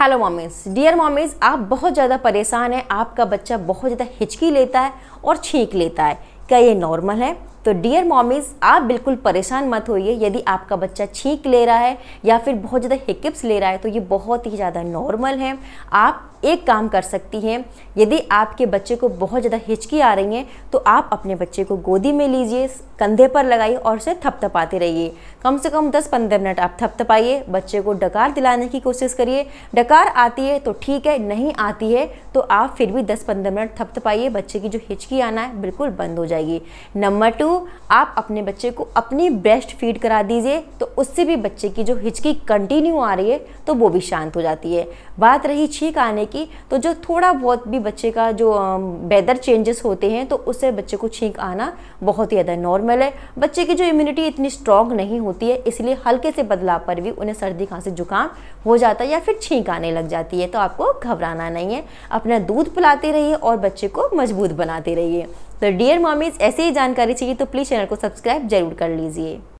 hello mommies dear mommies आप बहुत ज़्यादा परेशान हैं आपका बच्चा बहुत ज़्यादा हिचकी लेता है और छींक लेता है क्या ये नॉर्मल है तो डियर मॉमीज़ आप बिल्कुल परेशान मत होइए यदि आपका बच्चा छींक ले रहा है या फिर बहुत ज़्यादा हिकिप्स ले रहा है तो ये बहुत ही ज़्यादा नॉर्मल है आप एक काम कर सकती हैं यदि आपके बच्चे को बहुत ज़्यादा हिचकी आ रही है तो आप अपने बच्चे को गोदी में लीजिए कंधे पर लगाइए और उसे थपथपाते रहिए कम से कम 10-15 मिनट आप थपथपाइए बच्चे को डकार दिलाने की कोशिश करिए डकार आती है तो ठीक है नहीं आती है तो आप फिर भी 10-15 मिनट थपथपाइए बच्चे की जो हिचकी आना है बिल्कुल बंद हो जाएगी नंबर टू थ्रू आप अपने बच्चे को अपनी ब्रेस्ट फीड करा दीजिए तो उससे भी बच्चे की जो हिचकी कंटिन्यू आ रही है तो वो भी शांत हो जाती है बात रही छींक आने की तो जो थोड़ा बहुत भी बच्चे का जो वेदर चेंजेस होते हैं तो उससे बच्चे को छींक आना बहुत ही ज़्यादा नॉर्मल है बच्चे की जो इम्यूनिटी इतनी स्ट्रॉन्ग नहीं होती है इसलिए हल्के से बदलाव पर भी उन्हें सर्दी खांसी जुकाम हो जाता है या फिर छींक आने लग जाती है तो आपको घबराना नहीं है अपना दूध पिलाते रहिए और बच्चे को मजबूत बनाते रहिए तो डियर मॉमीज ऐसे ही जानकारी चाहिए तो प्लीज़ चैनल को सब्सक्राइब जरूर कर लीजिए